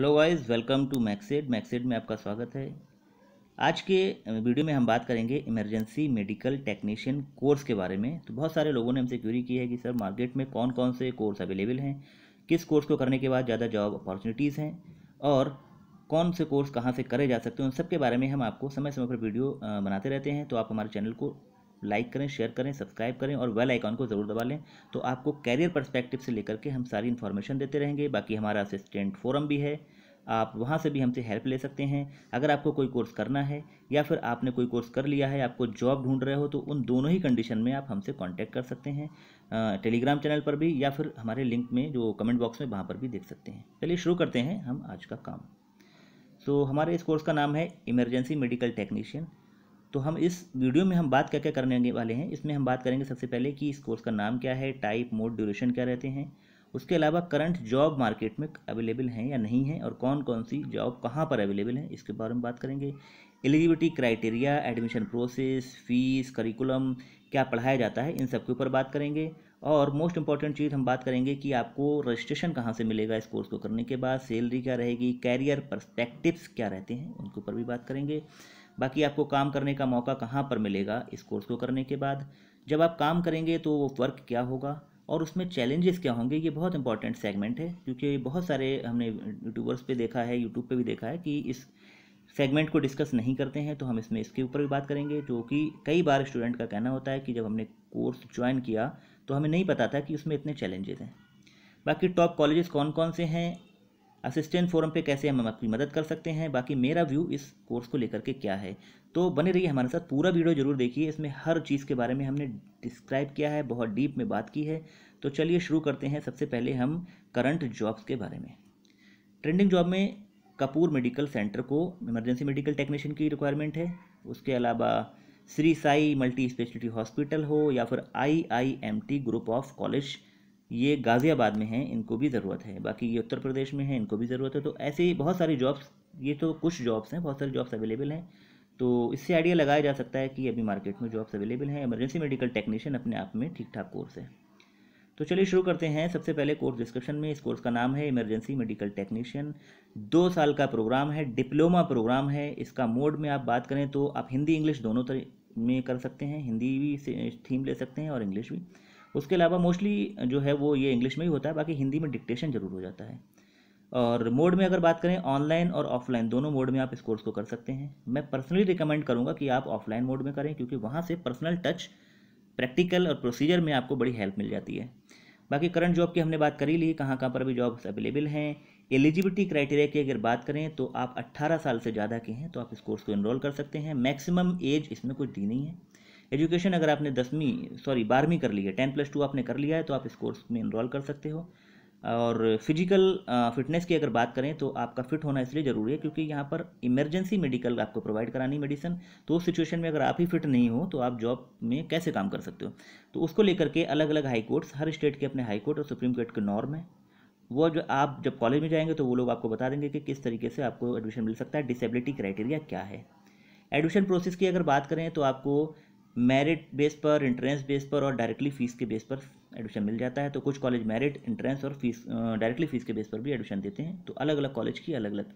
hello guys welcome to maxed maxed में आपका स्वागत है आज के वीडियो में हम बात करेंगे इमरजेंसी मेडिकल टेक्नीशियन कोर्स के बारे में तो बहुत सारे लोगों ने हमसे क्यूरी की है कि सर मार्केट में कौन कौन से कोर्स अवेलेबल हैं किस कोर्स को करने के बाद ज़्यादा जॉब अपॉर्चुनिटीज़ हैं और कौन से कोर्स कहाँ से करे जा सकते हैं उन सब के बारे में हम आपको समय समय पर वीडियो बनाते रहते हैं तो आप हमारे चैनल को लाइक करें शेयर करें सब्सक्राइब करें और वेल आइकॉन को ज़रूर दबा लें तो आपको कैरियर परस्पेक्टिव से लेकर के हम सारी इन्फॉर्मेशन देते रहेंगे बाकी हमारा असिस्टेंट फोरम भी है आप वहाँ से भी हमसे हेल्प ले सकते हैं अगर आपको कोई कोर्स करना है या फिर आपने कोई कोर्स कर लिया है आपको जॉब ढूंढ रहे हो तो उन दोनों ही कंडीशन में आप हमसे कांटेक्ट कर सकते हैं टेलीग्राम चैनल पर भी या फिर हमारे लिंक में जो कमेंट बॉक्स में वहाँ पर भी देख सकते हैं चलिए शुरू करते हैं हम आज का काम तो हमारे इस कोर्स का नाम है इमरजेंसी मेडिकल टेक्नीशियन तो हम इस वीडियो में हम बात क्या क्या करने वाले हैं इसमें हम बात करेंगे सबसे पहले कि इस कोर्स का नाम क्या है टाइप मोड ड्यूरेशन क्या रहते हैं उसके अलावा करंट जॉब मार्केट में अवेलेबल हैं या नहीं है और कौन कौन सी जॉब कहाँ पर अवेलेबल हैं इसके बारे में बात करेंगे eligibility criteria admission process fees curriculum क्या पढ़ाया जाता है इन सब के ऊपर बात करेंगे और मोस्ट इंपॉर्टेंट चीज़ हम बात करेंगे कि आपको रजिस्ट्रेशन कहाँ से मिलेगा इस कोर्स को करने के बाद सैलरी क्या रहेगी कैरियर परस्पेक्टिव्स क्या रहते हैं उनके ऊपर भी बात करेंगे बाकी आपको काम करने का मौका कहाँ पर मिलेगा इस कोर्स को करने के बाद जब आप काम करेंगे तो वो वर्क क्या होगा और उसमें चैलेंजेस क्या होंगे ये बहुत इंपॉर्टेंट सेगमेंट है क्योंकि बहुत सारे हमने यूट्यूबर्स पे देखा है यूट्यूब पे भी देखा है कि इस सेगमेंट को डिस्कस नहीं करते हैं तो हम इसमें इसके ऊपर भी बात करेंगे जो कि कई बार स्टूडेंट का कहना होता है कि जब हमने कोर्स ज्वाइन किया तो हमें नहीं पता था कि उसमें इतने चैलेंजेस हैं बाकी टॉप कॉलेजेस कौन कौन से हैं असिस्टेंट फोरम पे कैसे हम आपकी मदद कर सकते हैं बाकी मेरा व्यू इस कोर्स को लेकर के क्या है तो बने रहिए हमारे साथ पूरा वीडियो जरूर देखिए इसमें हर चीज़ के बारे में हमने डिस्क्राइब किया है बहुत डीप में बात की है तो चलिए शुरू करते हैं सबसे पहले हम करंट जॉब्स के बारे में ट्रेंडिंग जॉब में कपूर मेडिकल सेंटर को इमरजेंसी मेडिकल टेक्नीशियन की रिक्वायरमेंट है उसके अलावा Shri Sai multi speciality hospital हो या फिर I I M T group of college ये गाज़ियाबाद में हैं इनको भी ज़रूरत है बाकी ये उत्तर प्रदेश में है इनको भी ज़रूरत है तो ऐसे ही बहुत सारी जॉब्स ये तो कुछ जॉब्स हैं बहुत सारी जॉब्स अवेलेबल हैं तो इससे आइडिया लगाया जा सकता है कि अभी मार्केट में जॉब्स अवेलेबल हैं इमरजेंसी मेडिकल टेक्नीशियन अपने आप में ठीक ठाक कोर्स है तो चलिए शुरू करते हैं सबसे पहले कोर्स डिस्कशन में इस कोर्स का नाम है इमरजेंसी मेडिकल टेक्नीशियन दो साल का प्रोग्राम है डिप्लोमा प्रोग्राम है इसका मोड में आप बात करें तो आप हिंदी इंग्लिश दोनों तरह में कर सकते हैं हिंदी भी थीम ले सकते हैं और इंग्लिश भी उसके अलावा मोस्टली जो है वो ये इंग्लिश में ही होता है बाकी हिंदी में डिक्टेशन ज़रूर हो जाता है और मोड में अगर बात करें ऑनलाइन और ऑफलाइन दोनों मोड में आप इस कोर्स को कर सकते हैं मैं पर्सनली रिकमेंड करूँगा कि आप ऑफलाइन मोड में करें क्योंकि वहाँ से पर्सनल टच प्रैक्टिकल और प्रोसीजर में आपको बड़ी हेल्प मिल जाती है बाकी करंट जॉब की हमने बात करी ली कहाँ कहाँ पर अभी जॉब्स अवेलेबल हैं एलिजिबिलिटी क्राइटेरिया की अगर बात करें तो आप 18 साल से ज़्यादा के हैं तो आप इस कोर्स को इनरोल कर सकते हैं मैक्सिमम एज इसमें कुछ दी नहीं है एजुकेशन अगर आपने दसवीं सॉरी बारहवीं कर ली है टेन प्लस टू आपने कर लिया है तो आप इस कोर्स में इनरोल कर सकते हो और फिजिकल फिटनेस की अगर बात करें तो आपका फिट होना इसलिए ज़रूरी है क्योंकि यहाँ पर इमरजेंसी मेडिकल आपको प्रोवाइड करानी मेडिसिन तो उस सिचुएशन में अगर आप ही फिट नहीं हो तो आप जॉब में कैसे काम कर सकते हो तो उसको लेकर के अलग अलग हाई कोर्ट्स हर स्टेट के अपने हाई कोर्ट और सुप्रीम कोर्ट के नॉर्म है वो जो आप जब कॉलेज में जाएंगे तो वो लोग आपको बता देंगे कि किस तरीके से आपको एडमिशन मिल सकता है डिसेबिलिटी क्राइटेरिया क्या है एडमिशन प्रोसेस की अगर बात करें तो आपको मेरिट बेस पर इंट्रेंस बेस पर और डायरेक्टली फीस के बेस पर एडमिशन मिल जाता है तो कुछ कॉलेज मेरिट इंट्रेंस और फीस डायरेक्टली फीस के बेस पर भी एडमिशन देते हैं तो अलग अलग कॉलेज की अलग अलग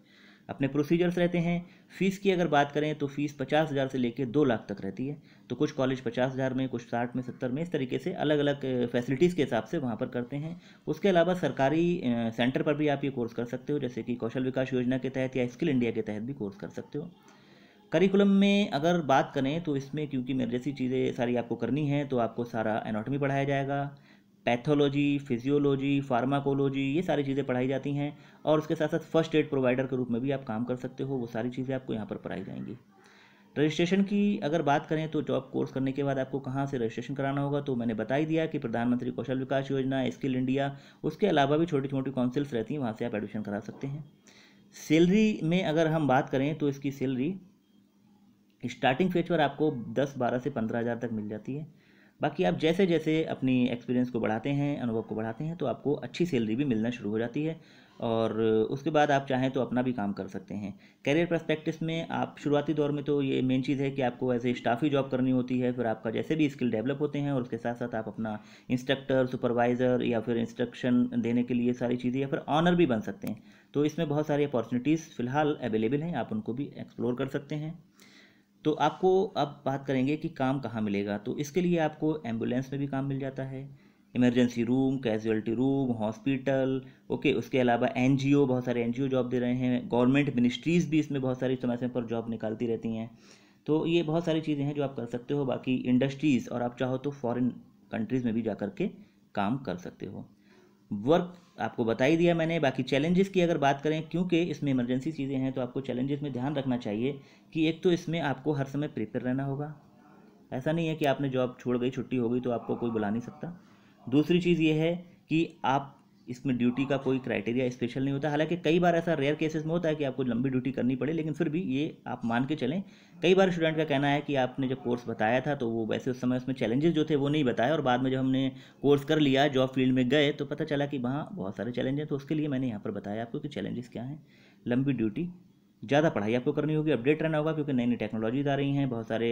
अपने प्रोसीजर्स रहते हैं फ़ीस की अगर बात करें तो फ़ीस पचास हज़ार से लेकर दो लाख तक रहती है तो कुछ कॉलेज पचास हज़ार में कुछ साठ में सत्तर में इस तरीके से अलग अलग फैसिलिटीज़ के हिसाब से वहाँ पर करते हैं उसके अलावा सरकारी सेंटर पर भी आप ये कोर्स कर सकते हो जैसे कि कौशल विकास योजना के तहत या स्किल इंडिया के तहत भी कोर्स कर सकते हो करिकुलम में अगर बात करें तो इसमें क्योंकि मेरे जैसी चीज़ें सारी आपको करनी है तो आपको सारा एनाटमी पढ़ाया जाएगा पैथोलॉजी फिजियोलॉजी फार्माकोलॉजी ये सारी चीज़ें पढ़ाई जाती हैं और उसके साथ साथ फर्स्ट एड प्रोवाइडर के रूप में भी आप काम कर सकते हो वो सारी चीज़ें आपको यहाँ पर पढ़ाई जाएंगी रजिस्ट्रेशन की अगर बात करें तो जॉब कोर्स करने के बाद आपको कहाँ से रजिस्ट्रेशन कराना होगा तो मैंने बता ही दिया कि प्रधानमंत्री कौशल विकास योजना स्किल इंडिया उसके अलावा भी छोटी छोटी काउंसिल्स रहती हैं वहाँ से आप एडमिशन करा सकते हैं सैलरी में अगर हम बात करें तो इसकी सैलरी स्टार्टिंग फेज पर आपको दस बारह से पंद्रह हज़ार तक मिल जाती है बाकी आप जैसे जैसे अपनी एक्सपीरियंस को बढ़ाते हैं अनुभव को बढ़ाते हैं तो आपको अच्छी सैलरी भी मिलना शुरू हो जाती है और उसके बाद आप चाहें तो अपना भी काम कर सकते हैं करियर प्रस्पेक्टिस में आप शुरुआती दौर में तो ये मेन चीज़ है कि आपको एज ए स्टाफ ही जॉब करनी होती है फिर आपका जैसे भी स्किल डेवलप होते हैं और उसके साथ साथ आप अपना इंस्ट्रक्टर सुपरवाइज़र या फिर इंस्ट्रक्शन देने के लिए सारी चीज़ें या फिर ऑनर भी बन सकते हैं तो इसमें बहुत सारी अपॉर्चुनिटीज़ फ़िलहाल अवेलेबल हैं आप उनको भी एक्सप्लोर कर सकते हैं तो आपको अब बात करेंगे कि काम कहाँ मिलेगा तो इसके लिए आपको एम्बुलेंस में भी काम मिल जाता है emergency room casualty room hospital okay उसके अलावा एन बहुत सारे एन जॉब दे रहे हैं गवर्नमेंट मिनिस्ट्रीज़ भी इसमें बहुत सारी समय समय पर जॉब निकालती रहती हैं तो ये बहुत सारी चीज़ें हैं जो आप कर सकते हो बाकी इंडस्ट्रीज़ और आप चाहो तो फॉरेन कंट्रीज़ में भी जा कर के काम कर सकते हो वर्क आपको बता ही दिया मैंने बाकी चैलेंजेस की अगर बात करें क्योंकि इसमें इमरजेंसी चीज़ें हैं तो आपको चैलेंजेस में ध्यान रखना चाहिए कि एक तो इसमें आपको हर समय प्रिपेयर रहना होगा ऐसा नहीं है कि आपने जॉब छोड़ गई छुट्टी हो गई तो आपको कोई बुला नहीं सकता दूसरी चीज़ ये है कि आप इसमें ड्यूटी का कोई क्राइटेरिया स्पेशल नहीं होता हालांकि कई बार ऐसा रेयर केसेस में होता है कि आपको लंबी ड्यूटी करनी पड़े लेकिन फिर भी ये आप मान के चलें कई बार स्टूडेंट का कहना है कि आपने जब कोर्स बताया था तो वो वैसे उस समय उसमें चैलेंजेस जो थे वो नहीं बताए और बाद में जब हमने कोर्स कर लिया जॉब फील्ड में गए तो पता चला कि वहाँ बहुत सारे चैलेंज हैं तो उसके लिए मैंने यहाँ पर बताया आपको कि चैलेंजेस क्या हैं लंबी ड्यूटी ज़्यादा पढ़ाई आपको करनी होगी अपडेट रहना होगा क्योंकि नई नई टेक्नोलॉजीज आ रही हैं बहुत सारे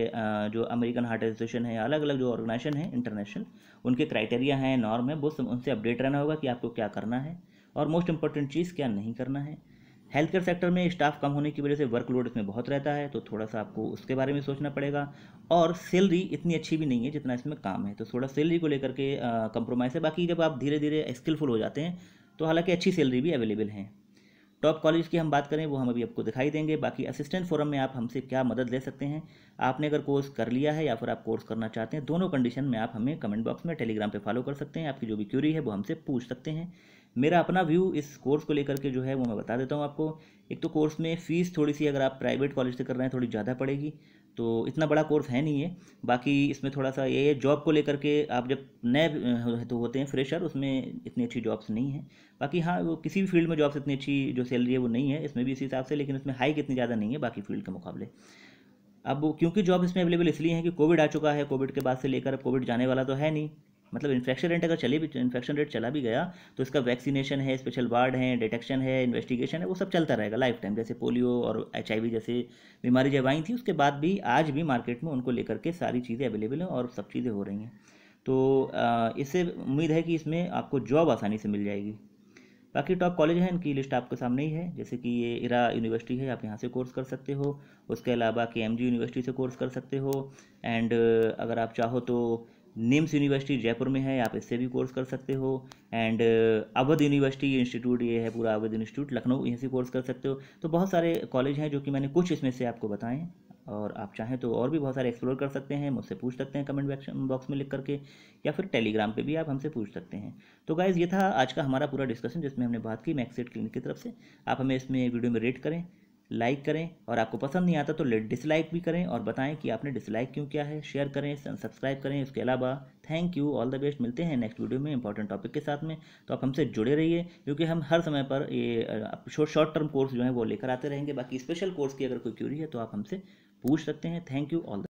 जो अमेरिकन हार्ट एसोसिएशन है अलग अलग जो ऑर्गेनाइजेशन है इंटरनेशनल उनके क्राइटेरिया हैं नॉर्म है वो उनसे अपडेट रहना होगा कि आपको क्या करना है और मोस्ट इंपॉर्टेंट चीज़ क्या नहीं करना है हेल्थ केयर सेक्टर में स्टाफ कम होने की वजह से वर्कलोड इसमें बहुत रहता है तो थोड़ा सा आपको उसके बारे में सोचना पड़ेगा और सैलरी इतनी अच्छी भी नहीं है जितना इसमें काम है तो थोड़ा सैलरी को लेकर के कंप्रोमाइज़ है बाकी जब आप धीरे धीरे स्किलफुल हो जाते हैं तो हालांकि अच्छी सैलरी भी अवेलेबल हैं टॉप कॉलेज की हम बात करें वो हम अभी आपको दिखाई देंगे बाकी असिस्टेंट फोरम में आप हमसे क्या मदद ले सकते हैं आपने अगर कोर्स कर लिया है या फिर आप कोर्स करना चाहते हैं दोनों कंडीशन में आप हमें कमेंट बॉक्स में टेलीग्राम पर फॉलो कर सकते हैं आपकी जो भी क्यूरी है वो हमसे पूछ सकते हैं मेरा अपना व्यू इस कोर्स को लेकर के जो है वो मैं बता देता हूँ आपको एक तो कोर्स में फ़ीस थोड़ी सी अगर आप प्राइवेट कॉलेज से कर रहे हैं थोड़ी ज़्यादा पड़ेगी तो इतना बड़ा कोर्स है नहीं है बाकी इसमें थोड़ा सा ये है जॉब को लेकर के आप जब नए तो होते हैं फ्रेशर उसमें इतनी अच्छी जॉब्स नहीं है बाकी हाँ वो किसी भी फील्ड में जॉब्स इतनी अच्छी जो सैलरी है वो नहीं है इसमें भी इसी हिसाब से लेकिन इसमें हाइक इतनी ज़्यादा नहीं है बाकी फील्ड के मुकाबले अब क्योंकि जॉब इसमें अवेलेबल इसलिए हैं कि कोविड आ चुका है कोविड के बाद से लेकर अब कोविड जाने वाला तो है नहीं मतलब इन्फेक्शन रेट अगर चले भी इन्फेक्शन रेट चला भी गया तो इसका वैक्सीनेशन है स्पेशल वार्ड है डिटेक्शन है इन्वेस्टिगेशन है वो सब चलता रहेगा लाइफ टाइम जैसे पोलियो और एच जैसे बीमारी जब आई थी उसके बाद भी आज भी मार्केट में उनको लेकर के सारी चीज़ें अवेलेबल हैं और सब चीज़ें हो रही हैं तो इससे उम्मीद है कि इसमें आपको जॉब आसानी से मिल जाएगी बाकी टॉप कॉलेज हैं इनकी लिस्ट आपके सामने ही है जैसे कि ये इरा यूनिवर्सिटी है आप यहाँ से कोर्स कर सकते हो उसके अलावा के एम यूनिवर्सिटी से कोर्स कर सकते हो एंड अगर आप चाहो तो निम्स यूनिवर्सिटी जयपुर में है आप इससे भी कोर्स कर सकते हो and uh, Awadh university institute ये है पूरा अवध इंस्टीट्यूट लखनऊ यहीं से कोर्स कर सकते हो तो बहुत सारे कॉलेज हैं जो कि मैंने कुछ इसमें से आपको बताएं और आप चाहें तो और भी बहुत सारे एक्सप्लोर कर सकते हैं मुझसे पूछ सकते हैं कमेंट बॉक्स में लिख करके या फिर टेलीग्राम पे भी आप हमसे पूछ सकते हैं तो गाइज़ ये था आज का हमारा पूरा डिस्कशन जिसमें हमने बात की मैक्सिट क्लिनिक की तरफ से आप हमें इसमें वीडियो में रेट करें लाइक करें और आपको पसंद नहीं आता तो डिसलाइक भी करें और बताएं कि आपने डिसलाइक क्यों किया है शेयर करें सब्सक्राइब करें इसके अलावा thank you all the best मिलते हैं नेक्स्ट वीडियो में इंपॉर्टेंट टॉपिक के साथ में तो आप हमसे जुड़े रहिए क्योंकि हम हर समय पर ये शॉर्ट टर्म कोर्स जो है वो लेकर आते रहेंगे बाकी स्पेशल कोर्स की अगर कोई क्यूरी है तो आप हमसे पूछ सकते हैं थैंक यू ऑल